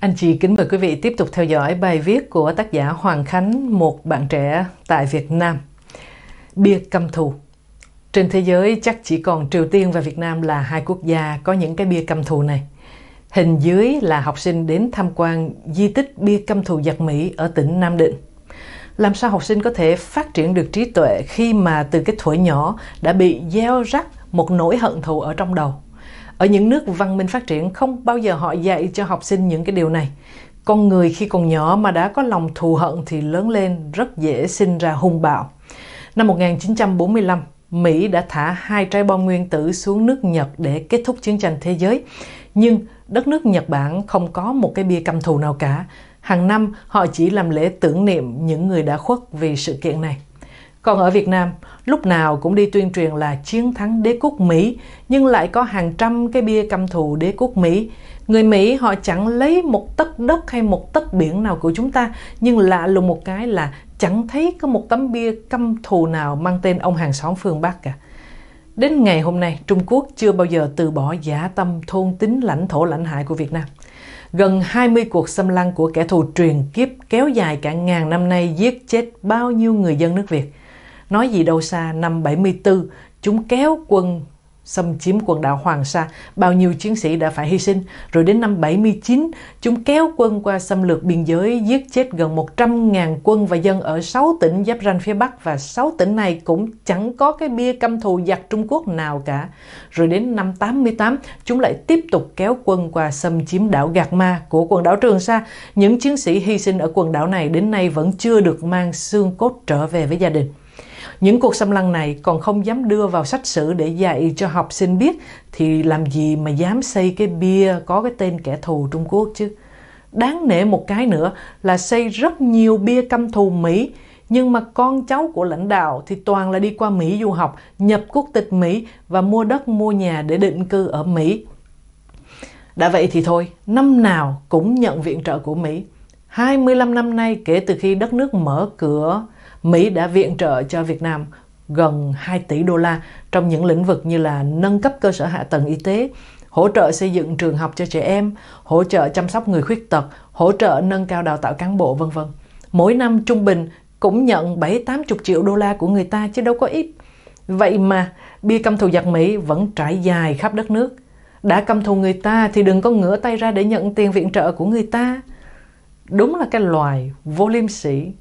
Anh chị kính mời quý vị tiếp tục theo dõi bài viết của tác giả Hoàng Khánh, một bạn trẻ tại Việt Nam. Bia căm thù. Trên thế giới chắc chỉ còn Triều Tiên và Việt Nam là hai quốc gia có những cái bia căm thù này. Hình dưới là học sinh đến tham quan di tích bia căm thù giặc Mỹ ở tỉnh Nam Định làm sao học sinh có thể phát triển được trí tuệ khi mà từ cái tuổi nhỏ đã bị gieo rắc một nỗi hận thù ở trong đầu ở những nước văn minh phát triển không bao giờ họ dạy cho học sinh những cái điều này con người khi còn nhỏ mà đã có lòng thù hận thì lớn lên rất dễ sinh ra hung bạo năm 1945 Mỹ đã thả hai trái bom nguyên tử xuống nước Nhật để kết thúc chiến tranh thế giới nhưng đất nước Nhật Bản không có một cái bia căm thù nào cả Hàng năm, họ chỉ làm lễ tưởng niệm những người đã khuất vì sự kiện này. Còn ở Việt Nam, lúc nào cũng đi tuyên truyền là chiến thắng đế quốc Mỹ, nhưng lại có hàng trăm cái bia căm thù đế quốc Mỹ. Người Mỹ họ chẳng lấy một tấc đất hay một tấc biển nào của chúng ta, nhưng lạ lùng một cái là chẳng thấy có một tấm bia căm thù nào mang tên ông hàng xóm phương Bắc cả. Đến ngày hôm nay, Trung Quốc chưa bao giờ từ bỏ giả tâm thôn tính lãnh thổ lãnh hại của Việt Nam gần 20 cuộc xâm lăng của kẻ thù truyền kiếp kéo dài cả ngàn năm nay giết chết bao nhiêu người dân nước Việt. Nói gì đâu xa, năm 74, chúng kéo quân xâm chiếm quần đảo Hoàng Sa, bao nhiêu chiến sĩ đã phải hy sinh. Rồi đến năm 79, chúng kéo quân qua xâm lược biên giới, giết chết gần 100.000 quân và dân ở 6 tỉnh giáp ranh phía Bắc và 6 tỉnh này cũng chẳng có cái bia căm thù giặc Trung Quốc nào cả. Rồi đến năm 88, chúng lại tiếp tục kéo quân qua xâm chiếm đảo Gạc Ma của quần đảo Trường Sa. Những chiến sĩ hy sinh ở quần đảo này đến nay vẫn chưa được mang xương cốt trở về với gia đình những cuộc xâm lăng này còn không dám đưa vào sách sử để dạy cho học sinh biết thì làm gì mà dám xây cái bia có cái tên kẻ thù Trung Quốc chứ. Đáng nể một cái nữa là xây rất nhiều bia căm thù Mỹ nhưng mà con cháu của lãnh đạo thì toàn là đi qua Mỹ du học, nhập quốc tịch Mỹ và mua đất mua nhà để định cư ở Mỹ. Đã vậy thì thôi, năm nào cũng nhận viện trợ của Mỹ. 25 năm nay kể từ khi đất nước mở cửa Mỹ đã viện trợ cho Việt Nam gần 2 tỷ đô la trong những lĩnh vực như là nâng cấp cơ sở hạ tầng y tế, hỗ trợ xây dựng trường học cho trẻ em, hỗ trợ chăm sóc người khuyết tật, hỗ trợ nâng cao đào tạo cán bộ vân vân. Mỗi năm trung bình cũng nhận 7 80 triệu đô la của người ta chứ đâu có ít. Vậy mà bia căm thù giặc Mỹ vẫn trải dài khắp đất nước. Đã căm thù người ta thì đừng có ngửa tay ra để nhận tiền viện trợ của người ta. Đúng là cái loài vô liêm sỉ